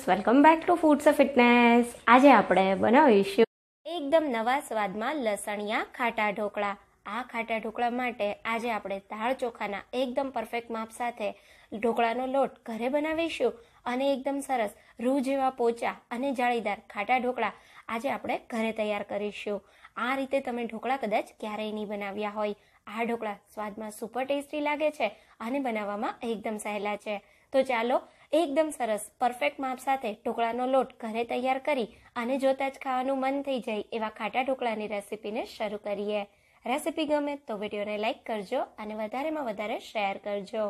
friends welcome back to foods of fitness આજે આપણે બનાવીશું એકદમ નવા સ્વાદમાં લસણિયા ખાટા ઢોકળા આ ખાટા ઢોકળા માટે આજે આપણે દાળ ચોખાના એકદમ પરફેક્ટ માપ સાથે ઢોકળાનો લોટ ઘરે બનાવીશું અને એકદમ સરસ રૂ જેવા પોચા અને જાળીદાર ખાટા ઢોકળા આજે આપણે ઘરે તૈયાર કરીશું આ રીતે તમે ઢોકળા કદાચ ક્યારેય નહીં બનાવ્યા હોય આ ઢોકળા સ્વાદમાં સુપર ટેસ્ટી લાગે છે અને બનાવવામાં એકદમ સહેલા છે તો ચાલો એકદમ સરસ પરફેક્ટ માપ સાથે ઢોકળાનો લોટ ઘરે તૈયાર કરી અને જોતાં જ ખાવાનું મન થઈ જાય એવા ખાટા ઢોકળાની રેસીપીને શરૂ કરીએ રેસીપી ગમે તો વિડીયોને લાઇક કરજો અને વધારેમાં વધારે શેર કરજો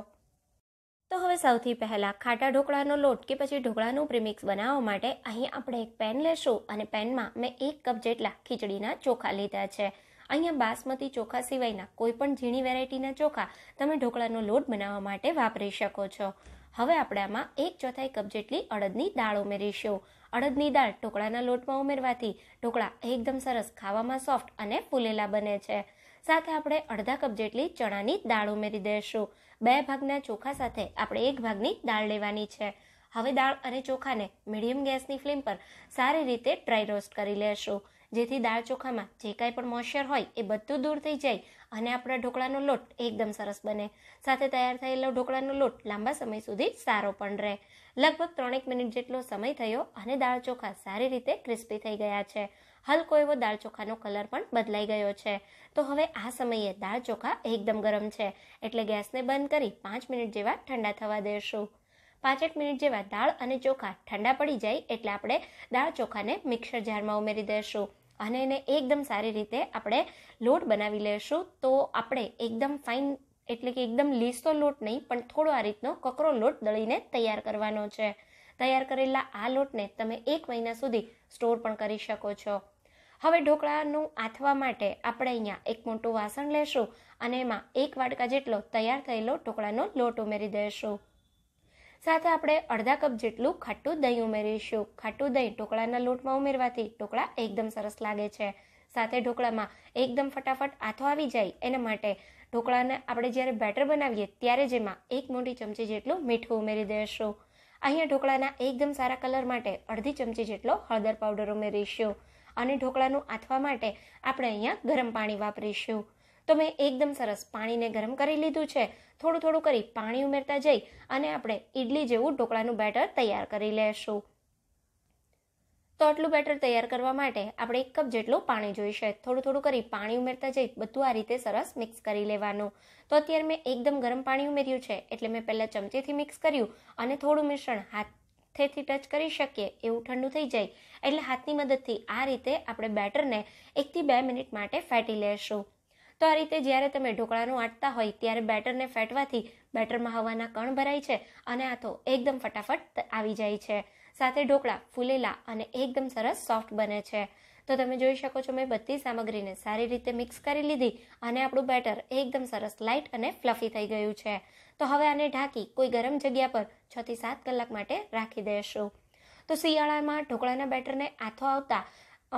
તો હવે સૌથી પહેલાં ખાટા ઢોકળાનો લોટ કે પછી ઢોકળાનું પ્રીમિક્સ બનાવવા માટે અહીં આપણે એક પેન લેશું અને પેનમાં મેં એક કપ જેટલા ખીચડીના ચોખા લીધા છે અહીંયા બાસમતી ચોખા સિવાયના કોઈ પણ ઝીણી વેરાયટીના ચોખા તમે ઢોકળાનો લોટ બનાવવા માટે વાપરી શકો છો હવે આપણે આમાં એક ચોથાઈ કપ જેટલી અડદની દાળ ઉમેરીશું અડદની દાળ ઢોકળાના લોટમાં ઉમેરવાથી ઢોકળા એકદમ સરસ ખાવામાં સોફ્ટ અને ફૂલેલા બને છે સાથે આપણે અડધા કપ જેટલી ચણાની દાળ ઉમેરી દઈશું બે ભાગના ચોખા સાથે આપણે એક ભાગની દાળ લેવાની છે હવે દાળ અને ચોખાને મીડિયમ ગેસની ફ્લેમ પર સારી રીતે ડ્રાય રોસ્ટ કરી લેશું જેથી દાળ ચોખામાં જે કાંઈ પણ મોઇશ્ચર હોય એ બધું દૂર થઈ જાય અને આપણા ઢોકળાનો લોટ એકદમ સરસ બને સાથે તૈયાર થયેલો ઢોકળાનો લોટ લાંબા સમય સુધી સારો પણ રહે લગભગ ત્રણેક મિનિટ જેટલો સમય થયો અને દાળ ચોખા સારી રીતે ક્રિસ્પી થઈ ગયા છે હલકો એવો દાળ ચોખાનો કલર પણ બદલાઈ ગયો છે તો હવે આ સમયે દાળ ચોખા એકદમ ગરમ છે એટલે ગેસને બંધ કરી પાંચ મિનિટ જેવા ઠંડા થવા દેશું પાંચેક મિનિટ જેવા દાળ અને ચોખા ઠંડા પડી જાય એટલે આપણે દાળ ચોખાને મિક્સર જારમાં ઉમેરી દઈશું અને એને એકદમ સારી રીતે આપણે લોટ બનાવી લઈશું તો આપણે એકદમ ફાઇન એટલે કે એકદમ લીસો લોટ નહીં પણ થોડો આ રીતનો કકરો લોટ દળીને તૈયાર કરવાનો છે તૈયાર કરેલા આ લોટને તમે એક મહિના સુધી સ્ટોર પણ કરી શકો છો હવે ઢોકળાનું આથવા માટે આપણે અહીંયા એક મોટું વાસણ લેશું અને એમાં એક વાટકા જેટલો તૈયાર થયેલો ઢોકળાનો લોટ ઉમેરી દઈશું સાથે આપણે અડધા કપ જેટલું ખાટું દહીં ઉમેરીશું ખાટું દહીં ઢોકળાના લોટમાં ઉમેરવાથી ઢોકળા એકદમ સરસ લાગે છે સાથે ઢોકળામાં એકદમ ફટાફટ આથો આવી જાય એના માટે ઢોકળાને આપણે જ્યારે બેટર બનાવીએ ત્યારે જેમાં એક મોટી ચમચી જેટલું મીઠું ઉમેરી દેશું અહીંયા ઢોકળાના એકદમ સારા કલર માટે અડધી ચમચી જેટલો હળદર પાવડર ઉમેરીશું અને ઢોકળાનું આથવા માટે આપણે અહીંયા ગરમ પાણી વાપરીશું તો મેં એકદમ સરસ પાણીને ગરમ કરી લીધું છે થોડું થોડું કરી પાણી ઉમેરતા જઈ અને આપણે ઈડલી જેવું ઢોકળાનું બેટર તૈયાર કરી લેશું તો આટલું બેટર તૈયાર કરવા માટે આપણે એક કપ જેટલું પાણી જોઈશે થોડું થોડું કરી પાણી ઉમેરતા જઈ બધું આ રીતે સરસ મિક્સ કરી લેવાનું તો અત્યારે મેં એકદમ ગરમ પાણી ઉમેર્યું છે એટલે મેં પહેલાં ચમચીથી મિક્સ કર્યું અને થોડું મિશ્રણ હાથેથી ટચ કરી શકીએ એવું ઠંડુ થઈ જાય એટલે હાથની મદદથી આ રીતે આપણે બેટરને એકથી બે મિનિટ માટે ફેટી લેશું તો આ રીતે જ્યારે તમે ઢોકળાનું આંટતા હોય ત્યારે બેટરને ફેટવાથી બેટરમાં હવાના કણ ભરાય છે અને આ તો એકદમ ફટાફટ આવી જાય છે સાથે ઢોકળા ફૂલેલા અને એકદમ સરસ સોફ્ટ બને છે તો તમે જોઈ શકો છો મેં બધી સામગ્રીને સારી રીતે મિક્સ કરી લીધી અને આપણું બેટર એકદમ સરસ લાઇટ અને ફ્લફી થઈ ગયું છે તો હવે આને ઢાંકી કોઈ ગરમ જગ્યા પર છથી સાત કલાક માટે રાખી દેશું તો શિયાળામાં ઢોકળાના બેટરને આથો આવતા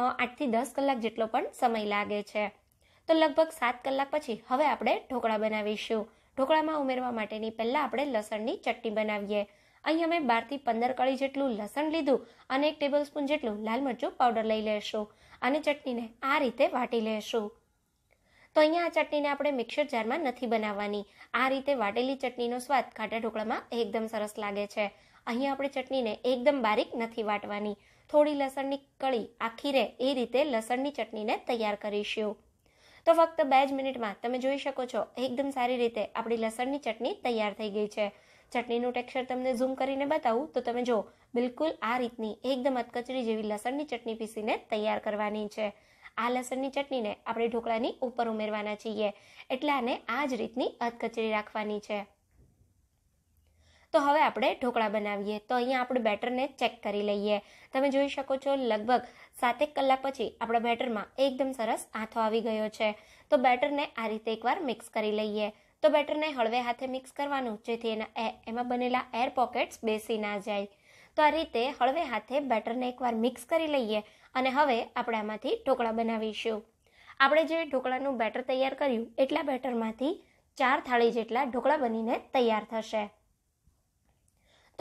આઠથી દસ કલાક જેટલો પણ સમય લાગે છે તો લગભગ સાત કલાક પછી હવે આપણે ઢોકળા બનાવીશું ઢોકળામાં ઉમેરવા માટેની પહેલાં આપણે લસણની ચટણી બનાવીએ અહીં અમે બારથી પંદર કળી જેટલું લસણ લીધું અને એક ટેબલ સ્પૂન જેટલું લાલ મરચું પાવડર લઈ લેશું અને ચટણીને આ રીતે વાટી લેશું તો અહીંયા આ ચટણીને આપણે મિક્સર જારમાં નથી બનાવવાની આ રીતે વાટેલી ચટણીનો સ્વાદ ખાટા ઢોકળામાં એકદમ સરસ લાગે છે અહીંયા આપણે ચટણીને એકદમ બારીક નથી વાટવાની થોડી લસણની કળી આખી રહે એ રીતે લસણની ચટણીને તૈયાર કરીશું તો ફક્ત બે જ મિનિટમાં તમે જોઈ શકો છો એકદમ સારી રીતે આપણી લસણની ચટણી તૈયાર થઈ ગઈ છે ચટણીનું ટેક્સચર તમને ઝૂમ કરીને બતાવું તો તમે જો બિલકુલ આ રીતની એકદમ અતકચરી જેવી લસણની ચટણી પીસીને તૈયાર કરવાની છે આ લસણની ચટણીને આપણે ઢોકળાની ઉપર ઉમેરવાના છીએ એટલે આને આ જ રીતની અધકચરી રાખવાની છે તો હવે આપણે ઢોકળા બનાવીએ તો અહીંયા આપણે બેટરને ચેક કરી લઈએ તમે જોઈ શકો છો લગભગ સાતેક કલાક પછી આપણા બેટરમાં એકદમ સરસ આથો આવી ગયો છે તો બેટરને આ રીતે એકવાર મિક્સ કરી લઈએ તો બેટરને હળવે હાથે મિક્સ કરવાનું જેથી એના એમાં બનેલા એર પોકેટ્સ બેસી ના જાય તો આ રીતે હળવે હાથે બેટરને એકવાર મિક્સ કરી લઈએ અને હવે આપણે આમાંથી ઢોકળા બનાવીશું આપણે જે ઢોકળાનું બેટર તૈયાર કર્યું એટલા બેટરમાંથી ચાર થાળી જેટલા ઢોકળા બનીને તૈયાર થશે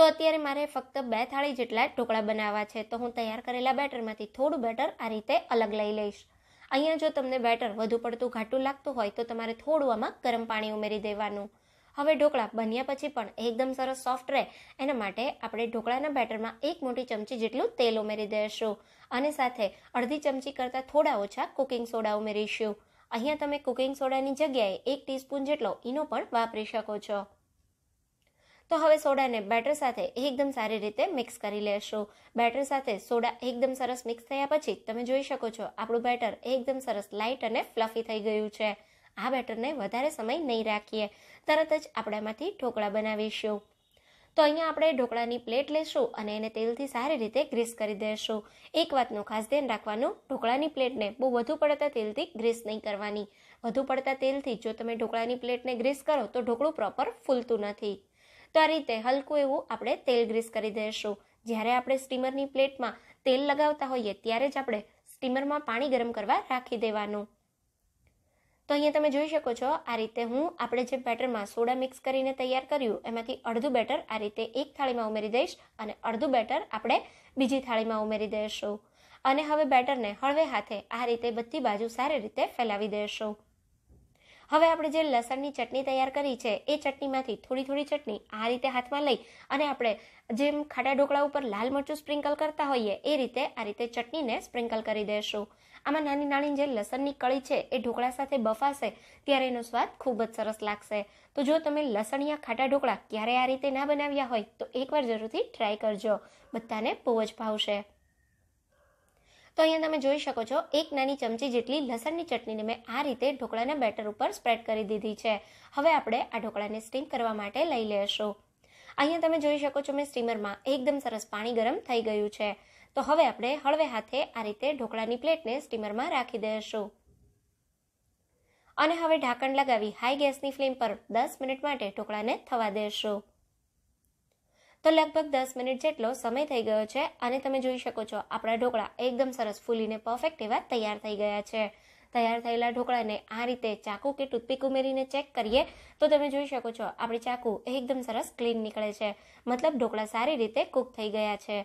તો અત્યારે મારે ફક્ત બે થાળી જેટલા ઢોકળા બનાવવા છે તો હું તૈયાર કરેલા બેટરમાંથી થોડું બેટર આ રીતે અલગ લઈ લઈશ અહીંયા જો તમને બેટર વધુ પડતું ઘાટું લાગતું હોય તો તમારે થોડું આમાં ગરમ પાણી ઉમેરી દેવાનું હવે ઢોકળા બન્યા પછી પણ એકદમ સરસ સોફ્ટ રહે એના માટે આપણે ઢોકળાના બેટરમાં એક મોટી ચમચી જેટલું તેલ ઉમેરી દઈશું અને સાથે અડધી ચમચી કરતાં થોડા ઓછા કુકિંગ સોડા ઉમેરીશું અહીંયા તમે કુકિંગ સોડાની જગ્યાએ એક ટીસ્પૂન જેટલો એનો પણ વાપરી શકો છો તો હવે સોડાને બેટર સાથે એકદમ સારી રીતે મિક્સ કરી લેશો બેટર સાથે સોડા એકદમ સરસ મિક્સ થયા પછી તમે જોઈ શકો છો આપણું બેટર એકદમ સરસ લાઇટ અને ફ્લફી થઈ ગયું છે આ બેટરને વધારે સમય નહીં રાખીએ તરત જ આપણામાંથી ઢોકળા બનાવીશું તો અહીંયા આપણે ઢોકળાની પ્લેટ લેશું અને એને તેલથી સારી રીતે ગ્રીસ કરી દેશું એક વાતનું ખાસ ધ્યાન રાખવાનું ઢોકળાની પ્લેટને બહુ વધુ પડતા તેલથી ગ્રીસ નહીં કરવાની વધુ પડતા તેલથી જો તમે ઢોકળાની પ્લેટને ગ્રીસ કરો તો ઢોકળું પ્રોપર ફૂલતું નથી તો આ રીતે હલકું એવું આપણે તેલ ગ્રીસ કરી દઈશું જ્યારે આપણે સ્ટીમરની પ્લેટમાં તેલ લગાવતા હોઈએ ત્યારે જ આપણે સ્ટીમરમાં પાણી ગરમ કરવા રાખી દેવાનું તો અહીંયા તમે જોઈ શકો છો આ રીતે હું આપણે જે બેટરમાં સોડા મિક્સ કરીને તૈયાર કર્યું એમાંથી અડધું બેટર આ રીતે એક થાળીમાં ઉમેરી દઈશ અને અડધું બેટર આપણે બીજી થાળીમાં ઉમેરી દઈશું અને હવે બેટરને હળવે હાથે આ રીતે બધી બાજુ સારી રીતે ફેલાવી દઈશું હવે આપણે જે લસણની ચટણી તૈયાર કરી છે એ ચટણીમાંથી થોડી થોડી ચટણી આ રીતે હાથમાં લઈ અને આપણે જેમ ખાટા ઢોકળા ઉપર લાલ મરચું સ્પ્રિંકલ કરતા હોઈએ એ રીતે આ રીતે ચટણીને સ્પ્રિંકલ કરી દેશું આમાં નાની નાની જે લસણની કળી છે એ ઢોકળા સાથે બફાશે ત્યારે એનો સ્વાદ ખૂબ જ સરસ લાગશે તો જો તમે લસણિયા ખાટા ઢોકળા ક્યારે આ રીતે ના બનાવ્યા હોય તો એકવાર જરૂરથી ટ્રાય કરજો બધાને બહુ જ ભાવશે તો અહીંયા તમે જોઈ શકો છો એક નાની ચમચી જેટલી લસણની ચટણીને મેં આ રીતે ઢોકળાના બેટર ઉપર સ્પ્રેડ કરી દીધી છે હવે આપણે આ ઢોકળાને સ્ટીમ કરવા માટે લઈ લેશું અહીંયા તમે જોઈ શકો છો મેં સ્ટીમરમાં એકદમ સરસ પાણી ગરમ થઈ ગયું છે તો હવે આપણે હળવે હાથે આ રીતે ઢોકળાની પ્લેટને સ્ટીમરમાં રાખી દેશું અને હવે ઢાંકણ લગાવી હાઈ ગેસની ફ્લેમ પર દસ મિનિટ માટે ઢોકળાને થવા દેશું તો લગભગ દસ મિનિટ જેટલો સમય થઈ ગયો છે અને તમે જોઈ શકો છો આપણા ઢોકળા એકદમ સરસ ફૂલીને પરફેક્ટ એવા તૈયાર થઈ ગયા છે તૈયાર થયેલા ઢોકળાને આ રીતે ચાકુ કે ટૂથપીક ઉમેરીને ચેક કરીએ તો તમે જોઈ શકો છો આપણી ચાકુ એકદમ સરસ ક્લીન નીકળે છે મતલબ ઢોકળા સારી રીતે કૂક થઈ ગયા છે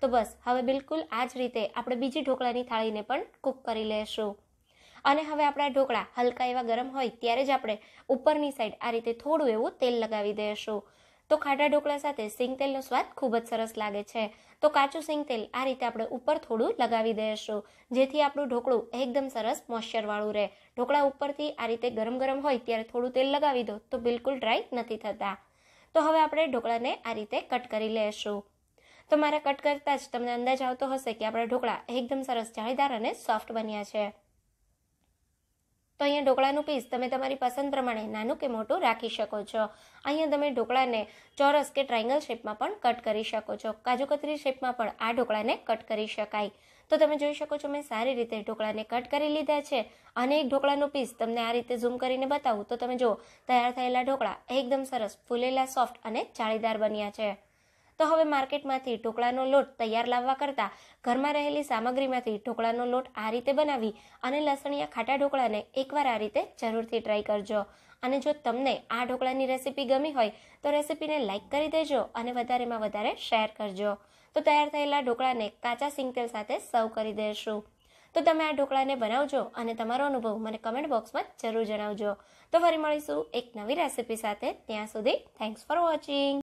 તો બસ હવે બિલકુલ આ જ રીતે આપણે બીજી ઢોકળાની થાળીને પણ કૂક કરી લેશું અને હવે આપણા ઢોકળા હલકા એવા ગરમ હોય ત્યારે જ આપણે ઉપરની સાઈડ આ રીતે થોડું એવું તેલ લગાવી દઈશું તો ખાટા ઢોકળા સાથે સિંગ તેલનો સ્વાદ ખૂબ જ સરસ લાગે છે તો કાચું સિંગ તેલ આ રીતે આપણે ઉપર થોડું લગાવી દઈશું જેથી આપણું ઢોકળું એકદમ સરસ મોઇશ્ચરવાળું રહે ઢોકળા ઉપરથી આ રીતે ગરમ ગરમ હોય ત્યારે થોડું તેલ લગાવી દો તો બિલકુલ ડ્રાય નથી થતા તો હવે આપણે ઢોકળાને આ રીતે કટ કરી લઈશું તો મારા કટ કરતાં જ તમને અંદાજ આવતો હશે કે આપણા ઢોકળા એકદમ સરસ જાળીદાર અને સોફ્ટ બન્યા છે અહીંયા ઢોકળાનું પીસ તમે તમારી પસંદ પ્રમાણે નાનું કે મોટું રાખી શકો છો અહીંયા તમે ઢોકળાને ચોરસ કે ટ્રાયંગલ શેપમાં પણ કટ કરી શકો છો કાજુ કતરી શેપમાં પણ આ ઢોકળાને કટ કરી શકાય તો તમે જોઈ શકો છો મેં સારી રીતે ઢોકળાને કટ કરી લીધા છે અને એક ઢોકળાનું પીસ તમને આ રીતે ઝૂમ કરીને બતાવું તો તમે જો તૈયાર થયેલા ઢોકળા એકદમ સરસ ફૂલેલા સોફ્ટ અને જાળીદાર બન્યા છે તો હવે માર્કેટમાંથી ઢોકળાનો લોટ તૈયાર લાવવા કરતાં ઘરમાં રહેલી સામગ્રીમાંથી ઢોકળાનો લોટ આ રીતે બનાવી અને લસણીયા ખાટા ઢોકળાને એકવાર આ રીતે જરૂરથી ટ્રાય કરજો અને જો તમને આ ઢોકળાની રેસિપી ગમી હોય તો રેસીપીને લાઇક કરી દેજો અને વધારેમાં વધારે શેર કરજો તો તૈયાર થયેલા ઢોકળાને કાચા સિંગતેલ સાથે સર્વ કરી દેશું તો તમે આ ઢોકળાને બનાવજો અને તમારો અનુભવ મને કમેન્ટ બોક્સમાં જરૂર જણાવજો તો ફરી મળીશું એક નવી રેસિપી સાથે ત્યાં સુધી થેન્ક્સ ફોર વોચિંગ